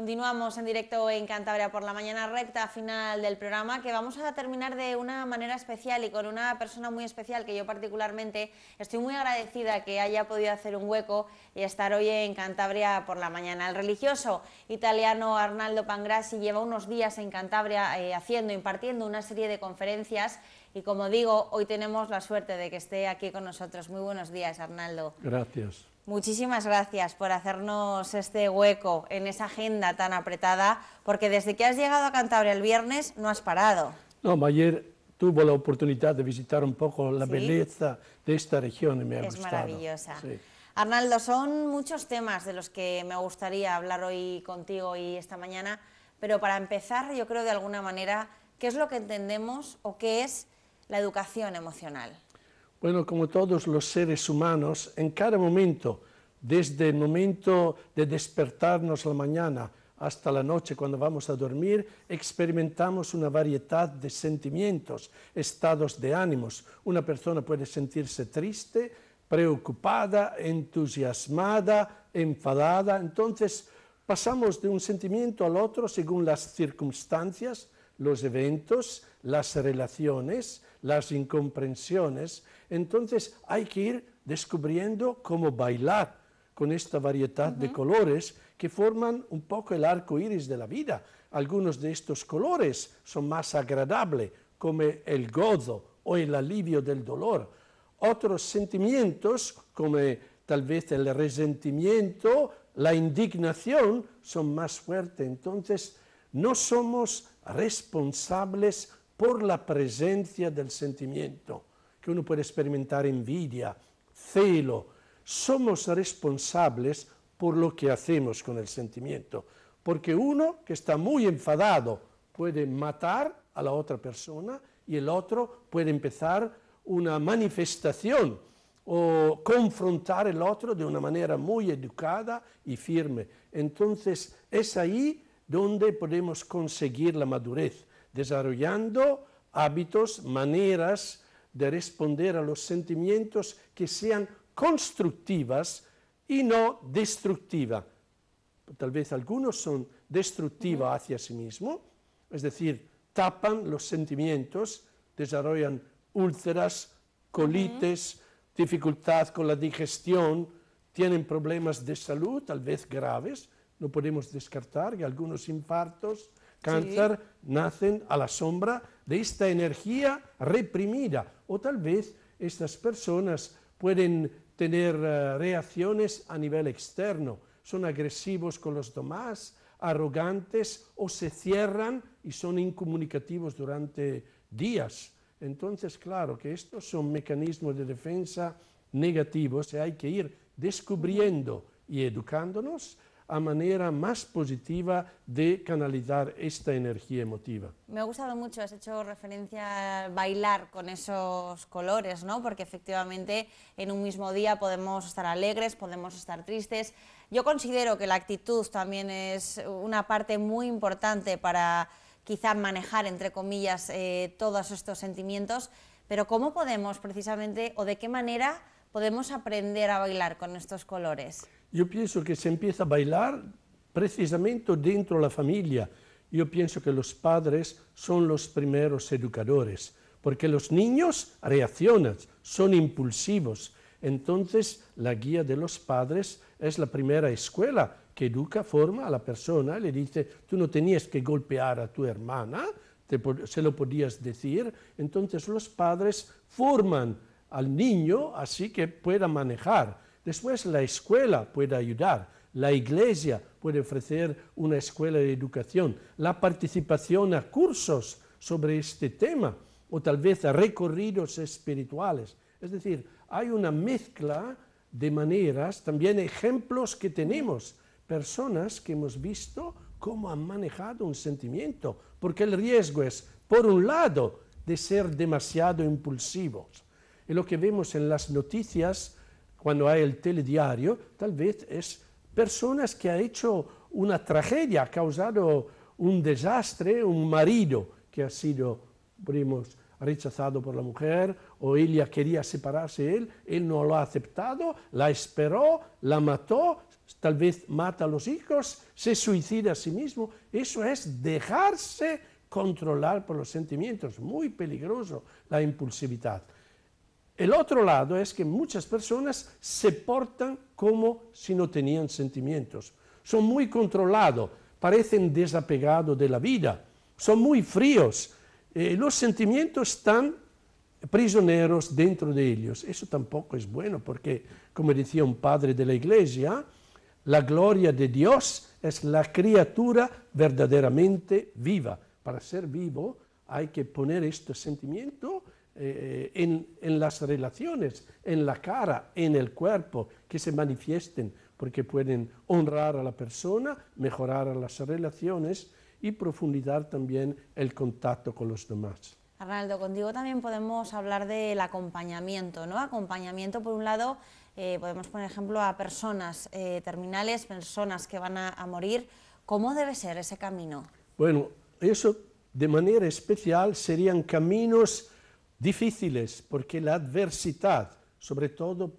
Continuamos en directo en Cantabria por la mañana, recta final del programa, que vamos a terminar de una manera especial y con una persona muy especial que yo particularmente estoy muy agradecida que haya podido hacer un hueco y estar hoy en Cantabria por la mañana. El religioso italiano Arnaldo Pangrassi lleva unos días en Cantabria eh, haciendo, impartiendo una serie de conferencias y como digo, hoy tenemos la suerte de que esté aquí con nosotros. Muy buenos días, Arnaldo. Gracias. Muchísimas gracias por hacernos este hueco en esa agenda tan apretada, porque desde que has llegado a Cantabria el viernes no has parado. No, ayer tuve la oportunidad de visitar un poco la belleza de esta región y me ha gustado. Es maravillosa. Arnaldo, son muchos temas de los que me gustaría hablar hoy contigo y esta mañana, pero para empezar, yo creo de alguna manera, ¿qué es lo que entendemos o qué es la educación emocional? Bueno, como todos los seres humanos, en cada momento, desde el momento de despertarnos la mañana hasta la noche cuando vamos a dormir, experimentamos una variedad de sentimientos, estados de ánimos. Una persona puede sentirse triste, preocupada, entusiasmada, enfadada. Entonces, pasamos de un sentimiento al otro según las circunstancias, los eventos, las relaciones, las incomprensiones, entonces hay que ir descubriendo cómo bailar con esta variedad de colores que forman un poco el arco iris de la vida. Algunos de estos colores son más agradables, como el gozo o el alivio del dolor. Otros sentimientos, como tal vez el resentimiento, la indignación, son más fuertes. Entonces, no somos responsables por la presencia del sentimiento, que uno puede experimentar envidia, celo. Somos responsables por lo que hacemos con el sentimiento, porque uno que está muy enfadado puede matar a la otra persona y el otro puede empezar una manifestación o confrontar el otro de una manera muy educada y firme. Entonces es ahí donde podemos conseguir la madurez, desarrollando hábitos, maneras de responder a los sentimientos que sean constructivas y no destructivas. Tal vez algunos son destructivos hacia sí mismos, es decir, tapan los sentimientos, desarrollan úlceras, colites, dificultad con la digestión, tienen problemas de salud, tal vez graves, no podemos descartar que algunos infartos, Cáncer nacen a la sombra de esta energía reprimida. O tal vez estas personas pueden tener eh, reacciones a nivel externo, son agresivos con los demás, arrogantes o se cierran y son incomunicativos durante días. Entonces, claro que estos son mecanismos de defensa negativos y hay que ir descubriendo y educándonos a manera más positiva de canalizar esta energía emotiva. Me ha gustado mucho, has hecho referencia a bailar con esos colores, ¿no? Porque efectivamente en un mismo día podemos estar alegres, podemos estar tristes. Yo considero que la actitud también es una parte muy importante para quizá manejar, entre comillas, eh, todos estos sentimientos, pero ¿cómo podemos precisamente o de qué manera podemos aprender a bailar con estos colores? Yo pienso que se empieza a bailar precisamente dentro de la familia. Yo pienso que los padres son los primeros educadores, porque los niños reaccionan, son impulsivos. Entonces, la guía de los padres es la primera escuela que educa, forma a la persona, le dice, tú no tenías que golpear a tu hermana, se lo podías decir. Entonces, los padres forman al niño así que pueda manejar. Después la escuela puede ayudar, la iglesia puede ofrecer una escuela de educación, la participación a cursos sobre este tema o tal vez a recorridos espirituales. Es decir, hay una mezcla de maneras, también ejemplos que tenemos, personas que hemos visto cómo han manejado un sentimiento, porque el riesgo es, por un lado, de ser demasiado impulsivos, y lo que vemos en las noticias cuando hay el telediario, tal vez es personas que ha hecho una tragedia, ha causado un desastre, un marido que ha sido, rechazado por la mujer, o ella quería separarse de él, él no lo ha aceptado, la esperó, la mató, tal vez mata a los hijos, se suicida a sí mismo. Eso es dejarse controlar por los sentimientos, muy peligroso la impulsividad. El otro lado es que muchas personas se portan como si no tenían sentimientos. Son muy controlados, parecen desapegados de la vida, son muy fríos. Eh, los sentimientos están prisioneros dentro de ellos. Eso tampoco es bueno porque, como decía un padre de la iglesia, la gloria de Dios es la criatura verdaderamente viva. Para ser vivo hay que poner este sentimiento eh, en, las relaciones, en la cara, en el cuerpo, que se manifiesten, porque pueden honrar a la persona, mejorar las relaciones y profundizar también el contacto con los demás. Arnaldo, contigo también podemos hablar del acompañamiento, ¿no? Acompañamiento, por un lado, eh, podemos poner ejemplo a personas eh, terminales, personas que van a, a morir. ¿Cómo debe ser ese camino? Bueno, eso de manera especial serían caminos difíciles porque la adversidad, sobre todo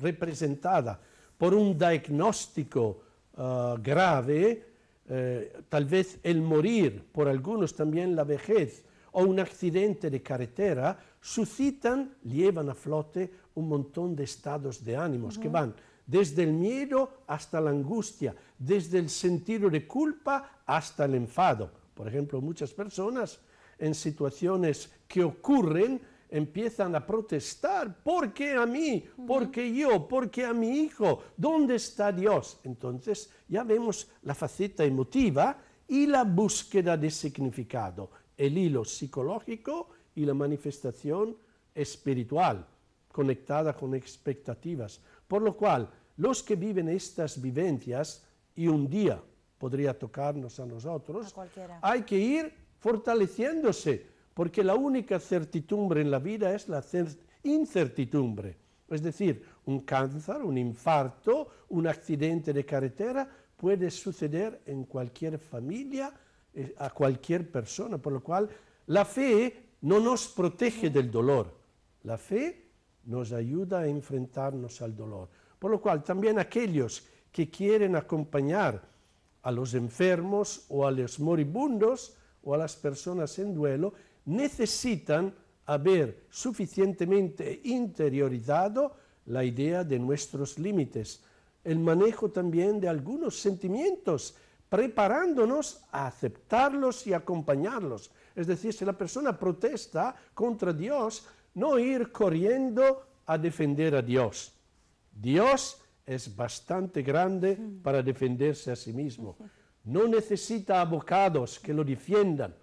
representada por un diagnóstico ah, grave, eh, tal vez el morir, por algunos también la vejez o un accidente de carretera, suscitan, llevan a flote un montón de estados de ánimos que van desde el miedo hasta la angustia, desde el sentido de culpa hasta el enfado. Por ejemplo, muchas personas en situaciones que ocurren, empiezan a protestar, ¿por qué a mí? ¿Por qué yo? ¿Por qué a mi hijo? ¿Dónde está Dios? Entonces ya vemos la faceta emotiva y la búsqueda de significado, el hilo psicológico y la manifestación espiritual, conectada con expectativas. Por lo cual, los que viven estas vivencias, y un día podría tocarnos a nosotros, hay que ir fortaleciéndose, porque la única certidumbre en la vida es la incertidumbre. Es decir, un cáncer, un infarto, un accidente de carretera puede suceder en cualquier familia, eh, a cualquier persona, por lo cual la fe no nos protege del dolor, la fe nos ayuda a enfrentarnos al dolor. Por lo cual también aquellos que quieren acompañar a los enfermos o a los moribundos, o a las personas en duelo necesitan haber suficientemente interiorizado la idea de nuestros límites, el manejo también de algunos sentimientos, preparándonos a aceptarlos y acompañarlos. Es decir, si la persona protesta contra Dios, no ir corriendo a defender a Dios. Dios es bastante grande mm. para defenderse a sí mismo. No necesita abogados que lo defiendan,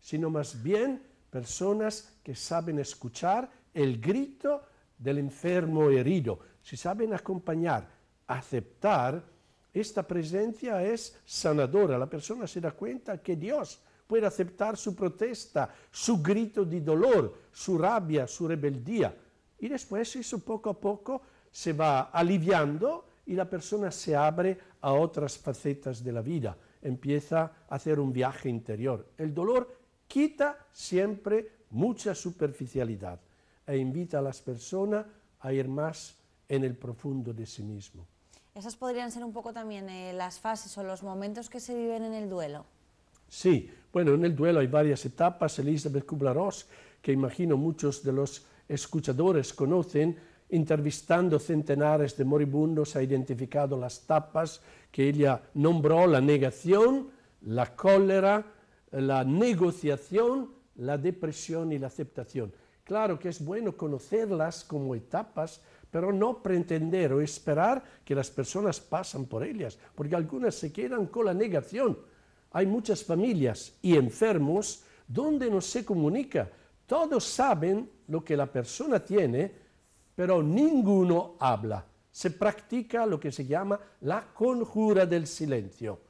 sino más bien personas que saben escuchar el grito del enfermo herido, si saben acompañar, aceptar, esta presencia es sanadora. La persona se da cuenta que Dios puede aceptar su protesta, su grito de dolor, su rabia, su rebeldía. Y después eso poco a poco se va aliviando y la persona se abre a otras facetas de la vida, empieza a hacer un viaje interior. El dolor quita siempre mucha superficialidad e invita a las personas a ir más en el profundo de sí mismo. Esas podrían ser un poco también eh, las fases o los momentos que se viven en el duelo. Sí, bueno, en el duelo hay varias etapas. Elizabeth Kubler-Ross, que imagino muchos de los escuchadores conocen, intervistando centenares de moribundos, ha identificado las tapas que ella nombró, la negación, la cólera, la negociación, la depresión y la aceptación. Claro que es bueno conocerlas como etapas, pero no pretender o esperar que las personas pasan por ellas, porque algunas se quedan con la negación. Hay muchas familias y enfermos donde no se comunica. Todos saben lo que la persona tiene, pero ninguno habla. Se practica lo que se llama la conjura del silencio.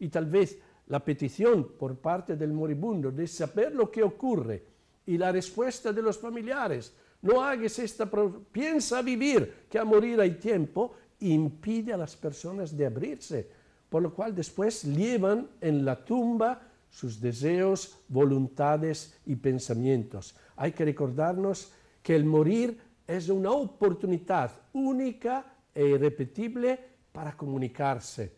Y tal vez la petición por parte del moribundo de saber lo que ocurre y la respuesta de los familiares, no hagas esta, piensa vivir, que a morir hay tiempo, impide a las personas de abrirse, por lo cual después llevan en la tumba sus deseos, voluntades y pensamientos. Hay que recordarnos que el morir es una oportunidad única e irrepetible para comunicarse,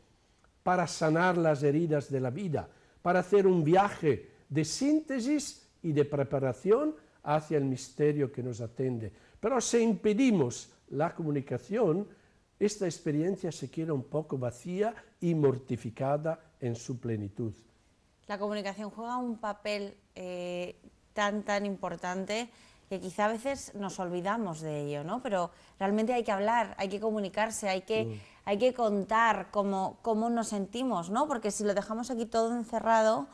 para sanar las heridas de la vida, para hacer un viaje de síntesis y de preparación hacia el misterio que nos atende. Pero si impedimos la comunicación, esta experiencia se queda un poco vacía y mortificada en su plenitud. La comunicación juega un papel eh, tan, tan importante que quizá a veces nos olvidamos de ello, ¿no? Pero realmente hay que hablar, hay que comunicarse, hay que, hay que contar cómo, nos sentimos, ¿no? Porque si lo dejamos aquí todo encerrado,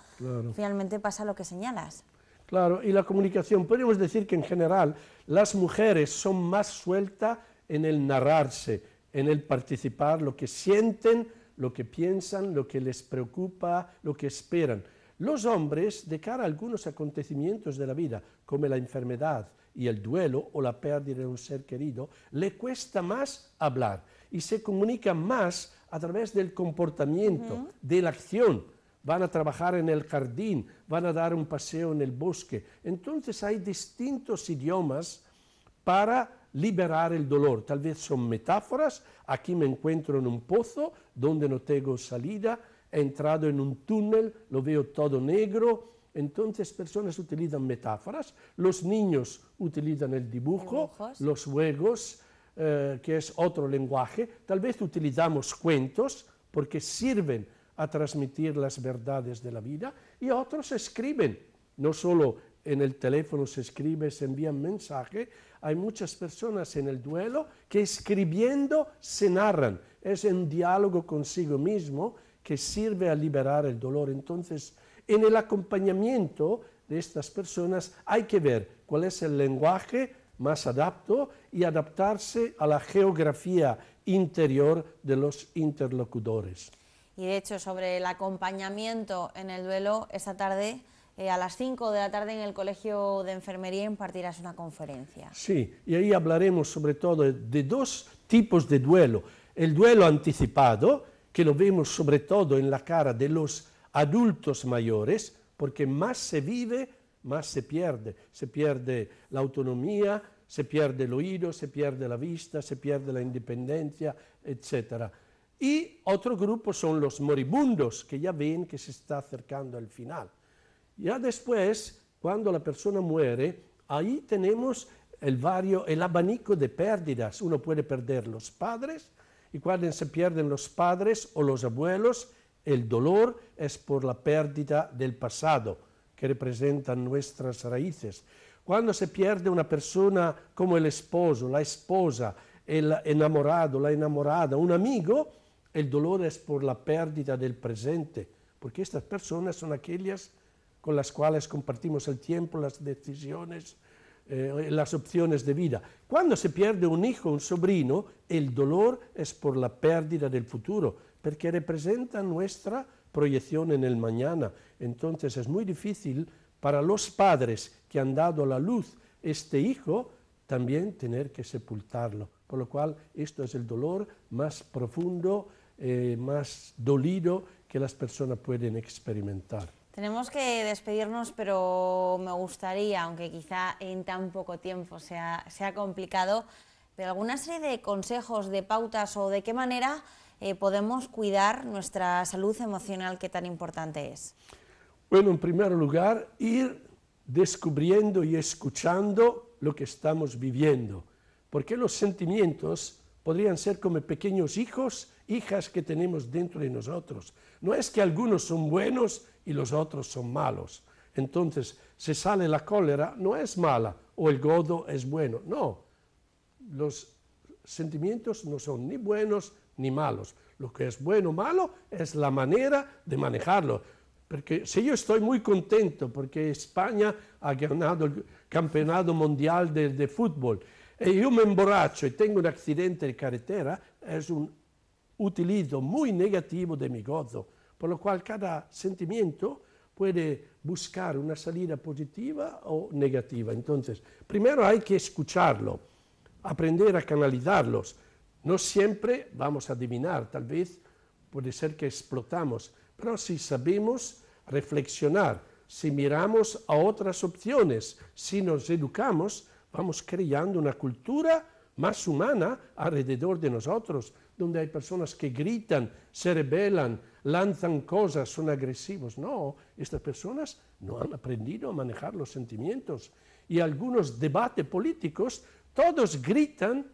finalmente pasa lo que señalas. Claro, y la comunicación, podríamos decir que en general las mujeres son más sueltas en el narrarse, en el participar, lo que sienten, lo que piensan, lo que les preocupa, lo que esperan. Los hombres, de cara a algunos acontecimientos de la vida, como la enfermedad y el duelo o la pérdida de un ser querido, le cuesta más hablar y se comunican más a través del comportamiento, de la acción. Van a trabajar en el jardín, van a dar un paseo en el bosque. Entonces hay distintos idiomas para liberar el dolor. Tal vez son metáforas, aquí me encuentro en un pozo donde no tengo salida he entrado en un túnel, lo veo todo negro. Entonces personas utilizan metáforas, los niños utilizan el dibujo, los juegos, eh, que es otro lenguaje. Tal vez utilizamos cuentos porque sirven a transmitir las verdades de la vida y otros escriben. No solo en el teléfono se escribe, se envían mensajes, hay muchas personas en el duelo que escribiendo se narran. Es un diálogo consigo mismo que sirve a liberar el dolor. Entonces, en el acompañamiento de estas personas hay que ver cuál es el lenguaje más adapto y adaptarse a la geografía interior de los interlocutores. Y de hecho, sobre el acompañamiento en el duelo, esta tarde eh, a las 5 de la tarde en el Colegio de Enfermería impartirás una conferencia. Sí, y ahí hablaremos sobre todo de dos tipos de duelo. El duelo anticipado, que lo vemos sobre todo en la cara de los adultos mayores, porque más se vive, más se pierde. Se pierde la autonomía, se pierde el oído, se pierde la vista, se pierde la independencia, etc. Y otro grupo son los moribundos, que ya ven que se está acercando al final. Ya después, cuando la persona muere, ahí tenemos el, vario, el abanico de pérdidas. Uno puede perder los padres, y cuando se pierden los padres o los abuelos, el dolor es por la pérdida del pasado, que representan nuestras raíces. Cuando se pierde una persona como el esposo, la esposa, el enamorado, la enamorada, un amigo, el dolor es por la pérdida del presente, porque estas personas son aquellas con las cuales compartimos el tiempo, las decisiones, eh, las opciones de vida. Cuando se pierde un hijo, un sobrino, el dolor es por la pérdida del futuro, porque representa nuestra proyección en el mañana. Entonces es muy difícil para los padres que han dado a la luz este hijo también tener que sepultarlo. Por lo cual esto es el dolor más profundo, eh, más dolido que las personas pueden experimentar. Tenemos que despedirnos, pero me gustaría, aunque quizá en tan poco tiempo sea, sea complicado, de alguna serie de consejos, de pautas o de qué manera eh, podemos cuidar nuestra salud emocional que tan importante es. Bueno, en primer lugar, ir descubriendo y escuchando lo que estamos viviendo, porque los sentimientos podrían ser como pequeños hijos, hijas que tenemos dentro de nosotros. No es que algunos son buenos y los otros son malos. Entonces, se sale la cólera, no es mala o el godo es bueno. No, los sentimientos no son ni buenos ni malos. Lo que es bueno o malo es la manera de manejarlo. Porque si yo estoy muy contento porque España ha ganado el campeonato mundial de, de fútbol y e yo me emborracho y tengo un accidente de carretera, es un utilizo muy negativo de mi gozo por lo cual cada sentimiento puede buscar una salida positiva o negativa. Entonces, primero hay que escucharlo, aprender a canalizarlos. No siempre vamos a adivinar, tal vez puede ser que explotamos, pero si sabemos reflexionar, si miramos a otras opciones, si nos educamos, vamos creando una cultura más humana alrededor de nosotros, donde hay personas que gritan, se rebelan, lanzan cosas, son agresivos. No, estas personas no han aprendido a manejar los sentimientos. Y algunos debates políticos, todos gritan,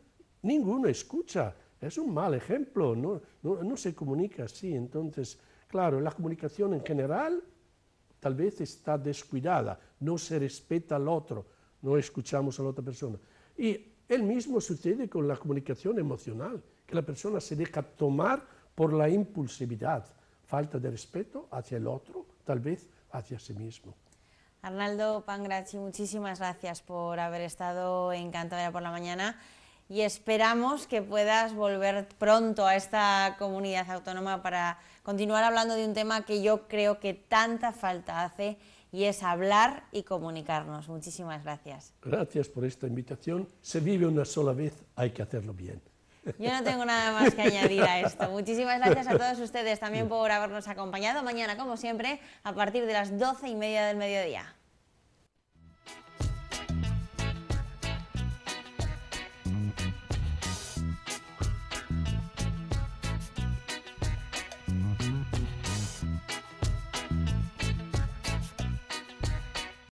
ninguno escucha. Es un mal ejemplo, no, se comunica así. Entonces, claro, la comunicación en general tal vez está descuidada, no se respeta al otro, no escuchamos a la otra persona. Y el mismo sucede con la comunicación emocional, que la persona se deja tomar por la impulsividad, falta de respeto hacia el otro, tal vez hacia sí mismo. Arnaldo Pangrachi, muchísimas gracias por haber estado en Cantabria por la mañana y esperamos que puedas volver pronto a esta comunidad autónoma para continuar hablando de un tema que yo creo que tanta falta hace y es hablar y comunicarnos. Muchísimas gracias. Gracias por esta invitación. Se vive una sola vez, hay que hacerlo bien. Yo no tengo nada más que añadir a esto. Muchísimas gracias a todos ustedes también por habernos acompañado. Mañana, como siempre, a partir de las doce y media del mediodía.